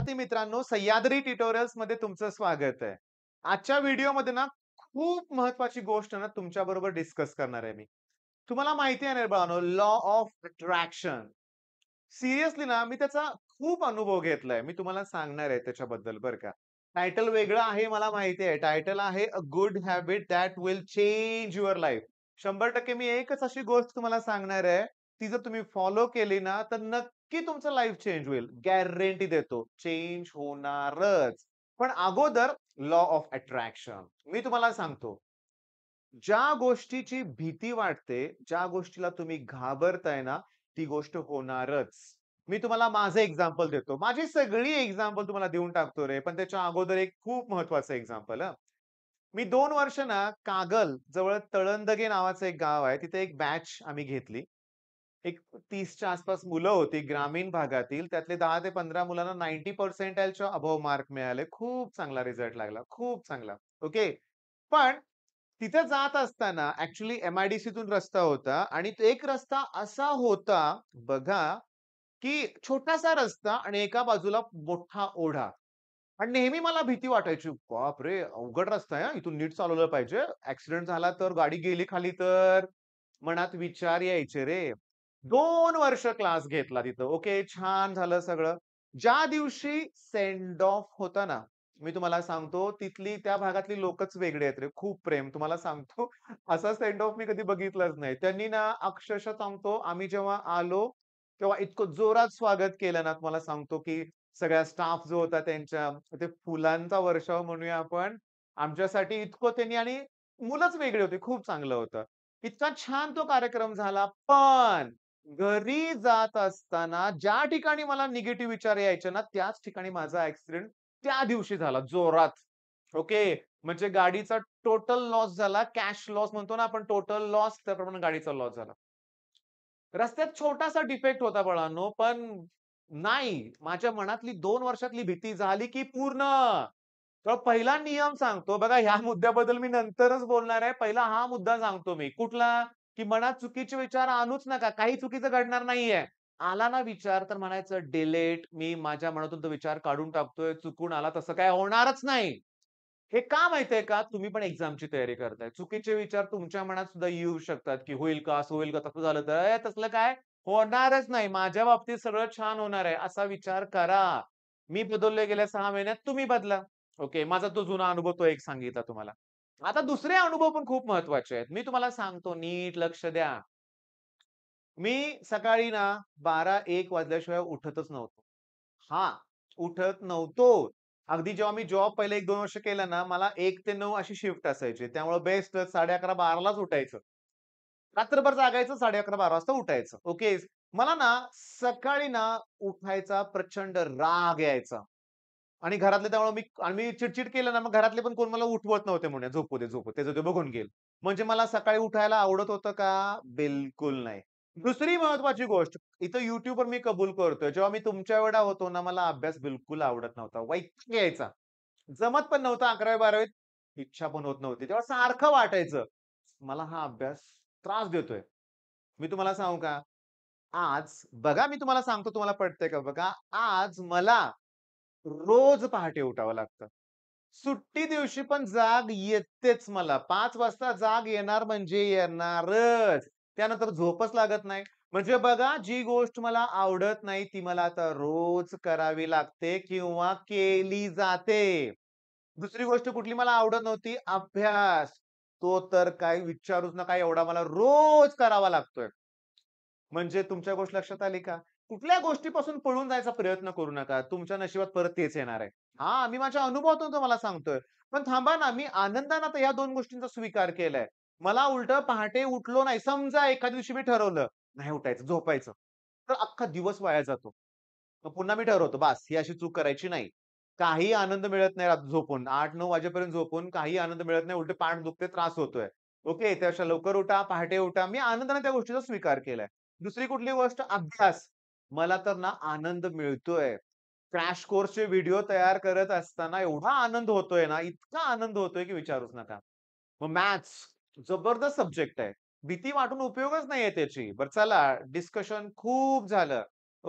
विद्यार्थी मित्रांनो सह्याद्री ट्युटोरियल्स मध्ये तुमचं स्वागत आहे आजच्या व्हिडिओ मध्ये ना खूप महत्वाची गोष्ट ना तुमच्या बरोबर डिस्कस करणार आहे मी तुम्हाला माहिती आहे बाळानो लॉ ऑफ अट्रॅक्शन सिरियसली ना मी त्याचा खूप अनुभव घेतलाय मी तुम्हाला सांगणार आहे त्याच्याबद्दल बरं का टायटल वेगळं आहे मला माहिती आहे टायटल आहे a good habit that will change your life शंभर टक्के मी एकच अशी गोष्ट तुम्हाला सांगणार आहे ती जर तुम्ही फॉलो केली ना तर नक्की की तुमचं लाईफ चेंज होईल गॅरंटी देतो चेंज होणारच पण अगोदर लॉ ऑफ अट्रॅक्शन मी तुम्हाला सांगतो ज्या गोष्टीची भीती वाटते ज्या गोष्टीला तुम्ही घाबरताय ना ती गोष्ट होणारच मी तुम्हाला माझं एक्झाम्पल देतो माझी सगळी एक्झाम्पल तुम्हाला देऊन टाकतो रे पण त्याच्या अगोदर एक खूप महत्वाचं एक्झाम्पल मी दोन वर्ष ना कागल जवळ तळंदगे नावाचं एक गाव आहे तिथे एक बॅच आम्ही घेतली एक तीसच्या आसपास मुलं होती ग्रामीण भागातील त्यातले दहा ते पंधरा मुलांना नाईन्टी पर्सेंटच्या अभाव मार्क मिळाले खूप चांगला रिझल्ट लागला खूप चांगला ओके पण तिथे जात असताना ऍक्च्युली एमआयडीसीतून रस्ता होता आणि एक रस्ता असा होता बघा की छोटासा रस्ता आणि एका बाजूला मोठा ओढा आणि नेहमी मला भीती वाटायची बाप रे अवघड रस्ता आहे इथून नीट चालवलं पाहिजे ऍक्सिडेंट झाला तर गाडी गेली खाली तर मनात विचार यायचे रे दोन वर्ष क्लास घेतला तिथं ओके छान झालं सगळं ज्या दिवशी सेंड ऑफ होता ना मी तुम्हाला सांगतो तिथली त्या भागातली लोकच वेगळे आहेत रे खूप प्रेम तुम्हाला सांगतो असा सेंड ऑफ मी कधी बघितलाच नाही त्यांनी ना अक्षरशः सांगतो आम्ही जेव्हा आलो तेव्हा इतकं जोरात स्वागत केलं ना तुम्हाला सांगतो की सगळ्या स्टाफ जो होता त्यांच्या ते फुलांचा वर्षाव म्हणूया आपण आमच्यासाठी इतकं त्यांनी आणि मुलंच वेगळे होते खूप चांगलं होतं इतका छान तो कार्यक्रम झाला पण घरी जात असताना ज्या ठिकाणी मला निगेटिव्ह विचार यायचे ना त्याच ठिकाणी माझा ऍक्सिडेंट त्या दिवशी झाला जोरात ओके म्हणजे गाडीचा टोटल लॉस झाला कॅश लॉस म्हणतो ना आपण टोटल लॉस त्याप्रमाणे गाडीचा लॉस झाला रस्त्यात छोटासा डिफेक्ट होता बळांनो पण नाही माझ्या मनातली दोन वर्षातली भीती झाली की पूर्ण तर पहिला नियम सांगतो बघा ह्या मुद्द्याबद्दल मी नंतरच बोलणार आहे पहिला हा मुद्दा सांगतो मी कुठला की मनात चुकीचे विचार आणूच नका काही चुकीचं घडणार नाहीये आला ना विचार तर म्हणायचं डिलेट मी माझ्या मनातून तो विचार काढून टाकतोय चुकून आला तसं काय होणारच नाही हे का माहितीये का तुम्ही पण एक्झामची तयारी करताय चुकीचे विचार तुमच्या मनात सुद्धा येऊ शकतात की होईल का असं होईल का तसं झालं तर तसलं काय होणारच नाही माझ्या बाबतीत सगळं छान होणार आहे असा विचार करा मी बदलले गेल्या सहा महिन्यात तुम्ही बदला ओके माझा तो जुना अनुभव तो एक सांगितला तुम्हाला आता दुसरे अनुभव पण खूप महत्वाचे आहेत मी तुम्हाला सांगतो नीट लक्ष द्या मी सकाळी ना बारा एक वाजल्याशिवाय उठतच नव्हतो हा उठत नव्हतो अगदी जेव्हा मी जॉब पहिले एक दोन वर्ष केलं ना मला एक ते नऊ अशी शिफ्ट असायची त्यामुळे बेस्ट साडे अकरा बारालाच उठायचं रात्रभर जागायचं साडे अकरा बारा वाजता उठायचं ओके मला ना सकाळी ना उठायचा प्रचंड राग यायचा आणि घरातले त्यामुळे मी आणि मी चिडचिड केलं ना मग घरातले पण कोण मला उठवत नव्हते म्हणे झोपू दे झोपू ते ते बघून घेईल म्हणजे मला सकाळी उठायला आवडत होतं का बिलकुल नाही दुसरी महत्वाची गोष्ट इथं युट्यूबवर मी कबूल करतोय जेव्हा मी तुमच्या एवढा होतो ना मला अभ्यास बिलकुल आवडत नव्हता वाईट यायचा जमत पण नव्हता अकरावी बारावीत इच्छा पण होत नव्हती तेव्हा सारखं वाटायचं मला हा अभ्यास त्रास देतोय मी तुम्हाला सांगू का आज बघा मी तुम्हाला सांगतो तुम्हाला पडतंय का बघा आज मला रोज पहाटे उठावं लागतं सुट्टी दिवशी पण जाग येतेच मला पाच वाजता जाग येणार म्हणजे येणारच त्यानंतर झोपच लागत नाही म्हणजे बघा जी गोष्ट मला आवडत नाही ती मला आता रोज करावी लागते किंवा केली जाते दुसरी गोष्ट कुठली मला आवडत नव्हती अभ्यास तो तर काय विचारूच ना काय एवढा मला रोज करावा लागतोय म्हणजे तुमच्या गोष्ट लक्षात आली का कुठल्या गोष्टीपासून पळून जायचा प्रयत्न करू नका तुमच्या नशिबात परत तेच येणार आहे हा मी माझ्या अनुभवातून तुम्हाला सांगतोय पण थांबा ना मी आनंदाने आता या दोन गोष्टींचा स्वीकार केलाय मला उलट पहाटे उठलो नाही समजा एखाद्या दिवशी मी ठरवलं नाही उठायचं झोपायचं तर अख्खा दिवस वाया जातो पुन्हा मी ठरवतो बास ही अशी चूक करायची नाही काही आनंद मिळत नाही झोपून आठ नऊ वाजेपर्यंत झोपून काही आनंद मिळत नाही उलट पाठ दुखते त्रास होतोय ओके त्यापेक्षा लवकर उठा पहाटे उठा मी आनंदाने त्या गोष्टीचा स्वीकार केलाय दुसरी कुठली गोष्ट अभ्यास मला तर ना आनंद मिळतोय क्रॅश कोर्सचे व्हिडिओ तयार करत असताना एवढा आनंद होतोय ना इतका आनंद होतोय की विचारूच नका मग मॅथ्स जबरदस्त सब्जेक्ट आहे भीती वाटून उपयोगच नाहीये त्याची बरं चला डिस्कशन खूप झालं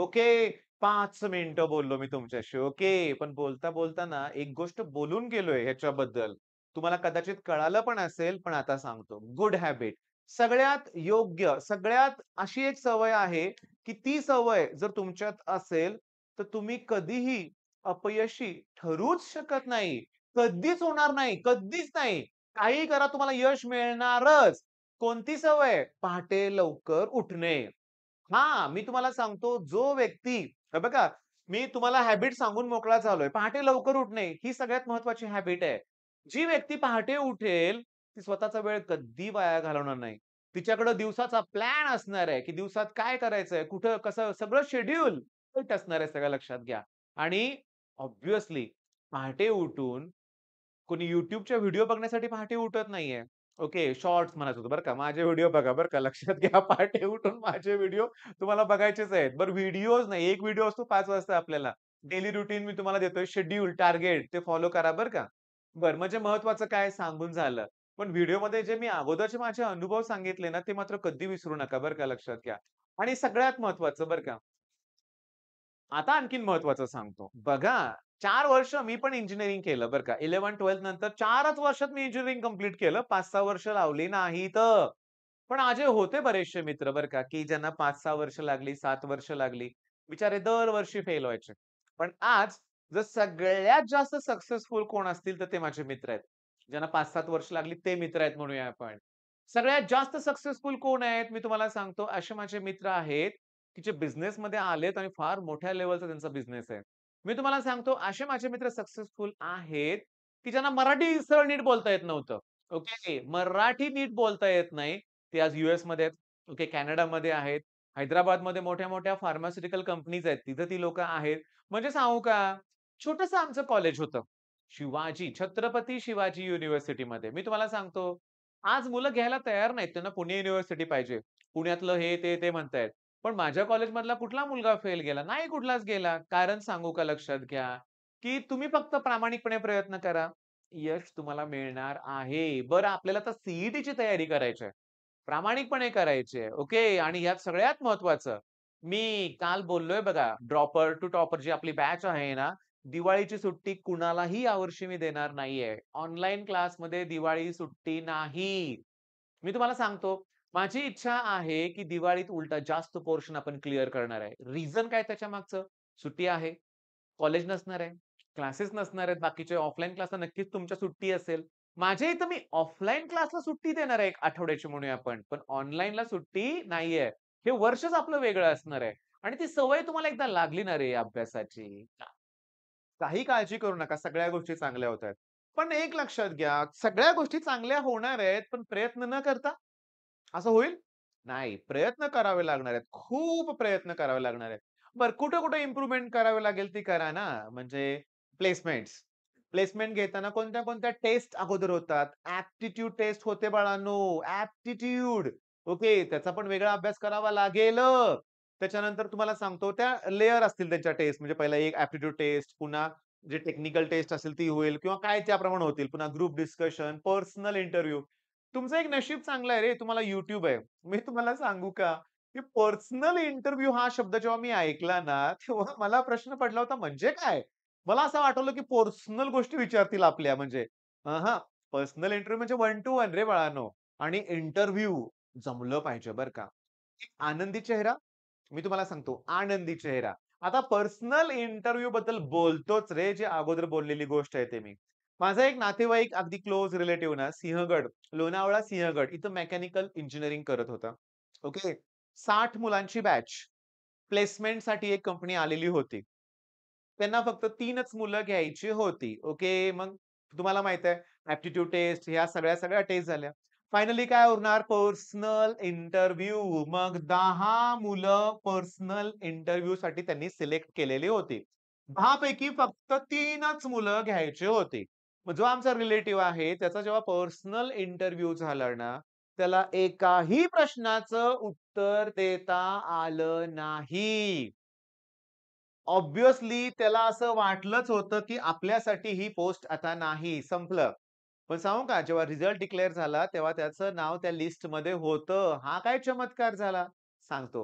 ओके पाच मिनिटं बोललो मी तुमच्याशी ओके पण बोलता बोलता ना एक गोष्ट बोलून गेलोय ह्याच्याबद्दल तुम्हाला कदाचित कळालं पण असेल पण आता सांगतो गुड हॅबिट सगळ्यात योग्य सगळ्यात अशी एक सवय आहे की ती सवय जर तुमच्यात असेल तर तुम्ही कधीही अपयशी ठरूच शकत नाही कधीच होणार नाही कधीच नाही काही करा तुम्हाला यश मिळणारच कोणती सवय पहाटे लवकर उठणे हा मी तुम्हाला सांगतो जो व्यक्ती बघा मी तुम्हाला हॅबिट सांगून मोकळा झालोय पहाटे लवकर उठणे ही सगळ्यात महत्वाची हॅबिट आहे जी व्यक्ती पहाटे उठेल ती स्वतःचा वेळ कधी वाया घालवणार नाही तिच्याकडे दिवसाचा प्लॅन असणार आहे की दिवसात काय करायचंय कुठं कसं सगळं शेड्यूल असणार आहे सगळं लक्षात घ्या आणि ऑब्विसली पहाटे उठून कोणी युट्यूबच्या व्हिडिओ बघण्यासाठी पहाटे उठत नाहीये ओके शॉर्ट्स म्हणत होतो बरं का माझे व्हिडिओ बघा बरं का लक्षात घ्या पहाटे उठून माझे व्हिडिओ तुम्हाला बघायचेच आहेत बरं व्हिडिओज नाही एक व्हिडिओ असतो पाच वाजता आपल्याला डेली रुटीन मी तुम्हाला देतोय शेड्यूल टार्गेट ते फॉलो करा बरं का बरं म्हणजे महत्वाचं काय सांगून झालं पण व्हिडिओमध्ये जे मी अगोदरचे माझे अनुभव सांगितले ना ते मात्र कधी विसरू नका बरं का लक्षात घ्या आणि सगळ्यात महत्वाचं बरं का आता आणखीन महत्वाचं सांगतो बघा चार वर्ष मी पण इंजिनिअरिंग केलं बरं का इलेव्हन ट्वेल्थ नंतर चारच वर्षात मी इंजिनिअरिंग कम्प्लीट केलं पाच सहा वर्ष लावली नाही तर पण आजे होते बरेचसे मित्र बरं का की ज्यांना पाच सहा वर्ष लागली सात वर्ष लागली बिचारे दरवर्षी फेल व्हायचे पण आज जर सगळ्यात जास्त सक्सेसफुल कोण असतील तर ते माझे मित्र आहेत ज्यांना पाच सात वर्ष लागली ते मित्र आहेत म्हणूया आपण सगळ्यात जास्त सक्सेसफुल कोण आहेत मी तुम्हाला सांगतो असे माझे मित्र आहेत की जे बिझनेसमध्ये आलेत आणि फार मोठ्या लेवलचा त्यांचा बिझनेस आहे मी तुम्हाला सांगतो असे माझे मित्र सक्सेसफुल आहेत की ज्यांना मराठी सरळ नीट बोलता येत नव्हतं ओके मराठी नीट बोलता येत नाही ते आज युएस मध्ये आहेत ओके कॅनडामध्ये आहेत हैदराबादमध्ये मोठ्या मोठ्या फार्मास्युटिकल कंपनीज आहेत तिथं ती लोक आहेत म्हणजे सांगू का छोटस आमचं कॉलेज होतं शिवाजी छत्रपती शिवाजी मध्ये मी तुम्हाला सांगतो आज मुलं घ्यायला तयार नाहीत त्यांना पुणे युनिव्हर्सिटी पाहिजे पुण्यातलं हे ते ते म्हणतायत पण माझ्या कॉलेजमधला कुठला मुलगा फेल गेला नाही कुठलाच गेला कारण सांगू का लक्षात घ्या की तुम्ही फक्त प्रामाणिकपणे प्रयत्न करा यश तुम्हाला मिळणार आहे बरं आपल्याला तर सीईटीची तयारी करायची आहे प्रामाणिकपणे करायचे ओके आणि यात सगळ्यात महत्वाचं मी काल बोललोय बघा ड्रॉपर टू टॉपर जी आपली बॅच आहे ना दिवाळीची सुट्टी कुणालाही यावर्षी मी देणार नाहीये ऑनलाईन क्लासमध्ये दिवाळी सुट्टी नाही मी तुम्हाला सांगतो माझी इच्छा आहे की दिवाळीत उलटा जास्त पोर्शन आपण क्लिअर करणार आहे रिझन काय त्याच्या मागचं सुट्टी आहे कॉलेज नसणार आहे क्लासेस नसणार आहेत बाकीचे ऑफलाईन क्लासला नक्कीच तुमच्या सुट्टी असेल माझ्या इथं मी ऑफलाईन क्लासला सुट्टी देणार आहे एक आठवड्याची म्हणूया आपण पण ऑनलाईनला सुट्टी नाहीये हे वर्षच आपलं वेगळं असणार आहे आणि ती सवय तुम्हाला एकदा लागली ना रे अभ्यासाची काही काळजी करू नका सगळ्या गोष्टी चांगल्या होत आहेत पण एक लक्षात घ्या सगळ्या गोष्टी चांगल्या होणार आहेत पण प्रयत्न न करता असं होईल नाही प्रयत्न करावे लागणार आहेत खूप प्रयत्न करावे लागणार आहेत बरं कुठे कुठे इम्प्रूव्हमेंट करावे लागेल ती करा ना म्हणजे प्लेसमेंट्स प्लेसमेंट घेताना कोणत्या कोणत्या टेस्ट अगोदर होतात ऍप्टिट्यूड टेस्ट होते बाळांनो ऍप्टिट्यूड ओके त्याचा पण वेगळा अभ्यास करावा लागेल त्याच्यानंतर तुम्हाला सांगतो त्या लेअर असतील त्यांच्या टेस्ट म्हणजे पहिला एक ऍप्टिट्यूड टेस्ट पुन्हा जे टेक्निकल टेस्ट असेल ती होईल किंवा काय त्याप्रमाणे होतील पुन्हा ग्रुप डिस्कशन पर्सनल इंटरव्ह्यू तुमचं एक नशीब चांगलं आहे रे तुम्हाला युट्यूब आहे मी तुम्हाला सांगू का की पर्सनल इंटरव्ह्यू हा शब्द जेव्हा मी ऐकला ना तेव्हा मला प्रश्न पडला होता म्हणजे काय मला असं वाटवलं की पर्सनल गोष्टी विचारतील आपल्या म्हणजे हा पर्सनल इंटरव्ह्यू म्हणजे वन टू वन रे बाळानो आणि इंटरव्ह्यू जमलं पाहिजे बरं का आनंदी चेहरा मी तुम्हाला सांगतो आनंदी चेहरा आता पर्सनल इंटरव्ह्यू बद्दल बोलतोच रे जे अगोदर बोललेली गोष्ट आहे ते मी माझा एक नातेवाईक अगदी क्लोज रिलेटिव्ह ना सिंहगड लोणावळा सिंहगड इथं मेकॅनिकल इंजिनिअरिंग करत होता ओके साठ मुलांची बॅच प्लेसमेंटसाठी एक कंपनी आलेली होती त्यांना फक्त तीनच मुलं घ्यायची होती ओके मग तुम्हाला माहित आहे ऍप्टिट्यूड टेस्ट ह्या सगळ्या सगळ्या टेस्ट झाल्या फायनली काय उरणार पर्सनल इंटरव्ह्यू मग दहा मुलं पर्सनल इंटरव्ह्यू साठी त्यांनी सिलेक्ट केलेली होती दहा पैकी फक्त तीनच मुलं घ्यायचे होते जो आमचा रिलेटिव्ह आहे त्याचा जेव्हा पर्सनल इंटरव्ह्यू झाला ना त्याला एकाही प्रश्नाचं उत्तर देता आलं नाही ऑब्विसली त्याला असं वाटलंच होतं की आपल्यासाठी ही पोस्ट आता नाही संपलं पण सांगू का जेव्हा रिझल्ट डिक्लेअर झाला तेव्हा त्याचं नाव त्या लिस्टमध्ये होतं हा काय चमत्कार झाला सांगतो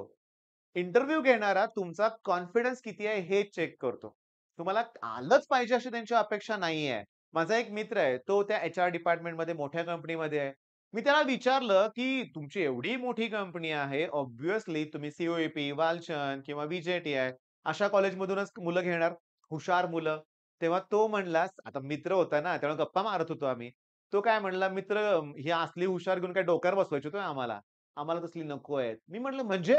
इंटरव्ह्यू घेणारा तुमचा कॉन्फिडन्स किती आहे हे चेक करतो तुम्हाला आलंच पाहिजे अशी त्यांची अपेक्षा नाही आहे माझा एक मित्र आहे तो त्या एच आर डिपार्टमेंटमध्ये मोठ्या कंपनीमध्ये आहे मी त्याला विचारलं की तुमची एवढी मोठी कंपनी आहे ऑब्व्हियसली तुम्ही सीओ पी e वालचंद किंवा विजेटी आहे अशा कॉलेजमधूनच मुलं घेणार हुशार मुलं तेव्हा तो म्हणलास आता मित्र होता ना त्यामुळे गप्पा मारत होतो आम्ही तो काय म्हणला मित्र ही असली हुशार घेऊन काय डोक्यावर बसवायची होतो आम्हाला आम्हाला तसली नको आहेत मी म्हटलं म्हणजे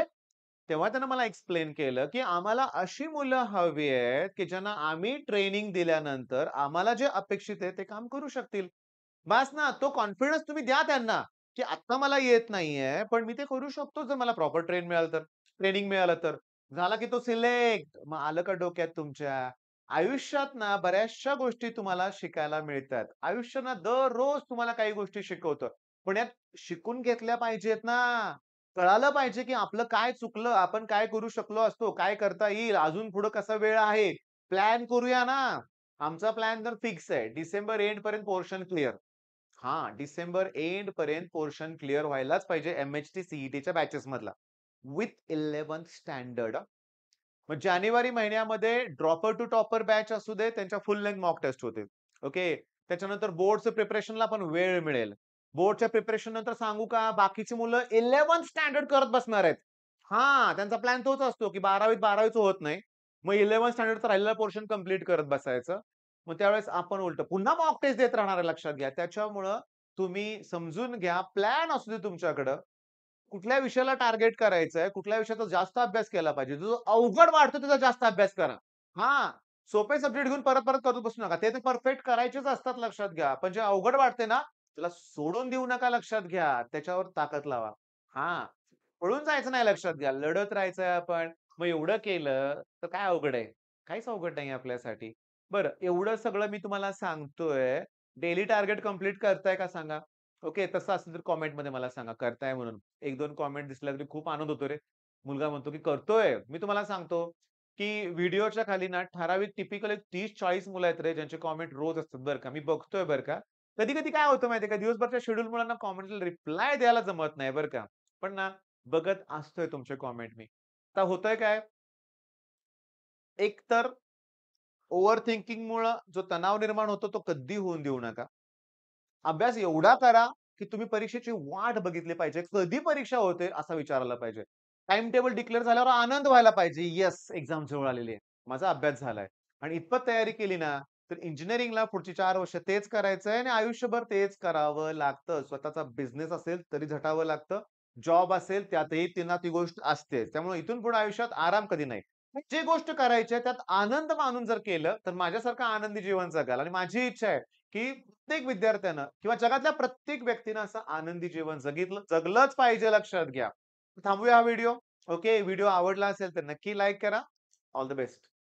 तेव्हा त्यानं मला एक्सप्लेन केलं की आम्हाला अशी मुलं हवी आहेत की ज्यांना आम्ही ट्रेनिंग दिल्यानंतर आम्हाला जे अपेक्षित आहे ते काम करू शकतील बस ना तो कॉन्फिडन्स तुम्ही द्या त्यांना की आता मला येत नाहीये पण मी ते करू शकतो जर मला प्रॉपर ट्रेन मिळालं तर ट्रेनिंग मिळालं तर झाला की तो सिलेक्ट मग आलं का डोक्यात तुमच्या आयुष्यात ना बऱ्याचशा गोष्टी तुम्हाला शिकायला मिळतात आयुष्य दररोज तुम्हाला काही गोष्टी शिकवतं पण यात शिकून घेतल्या पाहिजेत ना कळालं पाहिजे की आपलं काय चुकलं आपण काय करू शकलो असतो काय करता येईल अजून पुढे कसा वेळ आहे प्लॅन करूया ना आमचा प्लॅन तर फिक्स आहे डिसेंबर एंड पर्यंत पोर्शन क्लिअर हा डिसेंबर एंड पर्यंत पोर्शन क्लिअर व्हायलाच पाहिजे एम एच टी सीईटीच्या बॅचेस मधला विथ इलेव्हन्थ स्टँडर्ड मग जानेवारी महिन्यामध्ये ड्रॉपर टू टॉपर बॅच असू दे त्यांच्या फुल लेंथ मॉक टेस्ट होते ओके त्याच्यानंतर बोर्डचं प्रिपरेशनला पण वेळ मिळेल बोर्डच्या प्रिपरेशन नंतर सांगू का बाकीची मुलं इलेव्हन स्टँडर्ड करत बसणार आहेत हा त्यांचा प्लॅन तोच असतो की बारावीत बारावीच होत नाही मग इलेव्हन स्टँडर्डचं राहिलेला पोर्शन कम्प्लीट करत बसायचं मग त्यावेळेस आपण उलट पुन्हा मॉक टेस्ट देत राहणार लक्षात घ्या त्याच्यामुळं तुम्ही समजून घ्या प्लॅन असू दे तुमच्याकडं कुठल्या विषयाला टार्गेट करायचंय कुठल्या विषयाचा जास्त अभ्यास केला पाहिजे जो अवघड वाटतो त्याचा जास्त अभ्यास करा हा सोपे सब्जेक्ट घेऊन परत परत करत बसू नका ते तर परफेक्ट करायचेच असतात लक्षात घ्या पण जे अवघड वाटते ना त्याला सोडून देऊ नका लक्षात घ्या त्याच्यावर ताकद लावा हा पळून जायचं नाही लक्षात घ्या लढत राहायचं आपण मग एवढं केलं तर काय अवघड आहे काहीच अवघड नाही आपल्यासाठी बरं एवढं सगळं मी तुम्हाला सांगतोय डेली टार्गेट कम्प्लीट करताय का सांगा ओके तसं असेल तर कॉमेंटमध्ये मला सांगा करताय म्हणून एक दोन कॉमेंट दिसल्या तरी खूप आनंद होतो रे मुलगा म्हणतो की करतोय मी तुम्हाला सांगतो की व्हिडिओच्या खाली ना ठराविक टिपिकल एक तीस चाळीस मुलं आहेत रे ज्यांचे कॉमेंट रोज असतात बरं का मी बघतोय बरं का कधी कधी काय होतं माहितीये का दिवसभरच्या शेड्यूल मुलांना कॉमेंटला रिप्लाय द्यायला जमत नाही बरं का पण ना बघत असतोय तुमचे कॉमेंट मी आता होतोय काय एक तर ओव्हर थिंकिंगमुळं जो तणाव निर्माण होतो तो कधी होऊन देऊ नका अभ्यास एवढा करा की तुम्ही परीक्षेची वाट बघितली पाहिजे कधी परीक्षा होते असा विचारायला पाहिजे टाइम टेबल डिक्लेअर झाल्यावर आनंद व्हायला पाहिजे येस एक्झाम जवळ आलेली आहे माझा अभ्यास झालाय आणि इतपत तयारी केली ना तर इंजिनिअरिंगला पुढची चार वर्ष तेच करायचंय आणि आयुष्यभर तेच करावं लागतं स्वतःचा बिझनेस असेल तरी झटावं लागतं जॉब असेल त्यातही त्यांना ती गोष्ट असते त्यामुळे इथून पुढे आयुष्यात आराम कधी नाही जे गोष्ट करायची आहे त्यात आनंद मानून जर केलं तर माझ्यासारखं आनंदी जीवन जगाल आणि माझी इच्छा आहे की प्रत्येक विद्यार्थ्यानं किंवा जगातल्या प्रत्येक व्यक्तीनं असं आनंदी जीवन जगितलं जगलंच पाहिजे लक्षात घ्या थांबूया हा व्हिडिओ ओके व्हिडिओ आवडला असेल तर नक्की लाईक करा ऑल द बेस्ट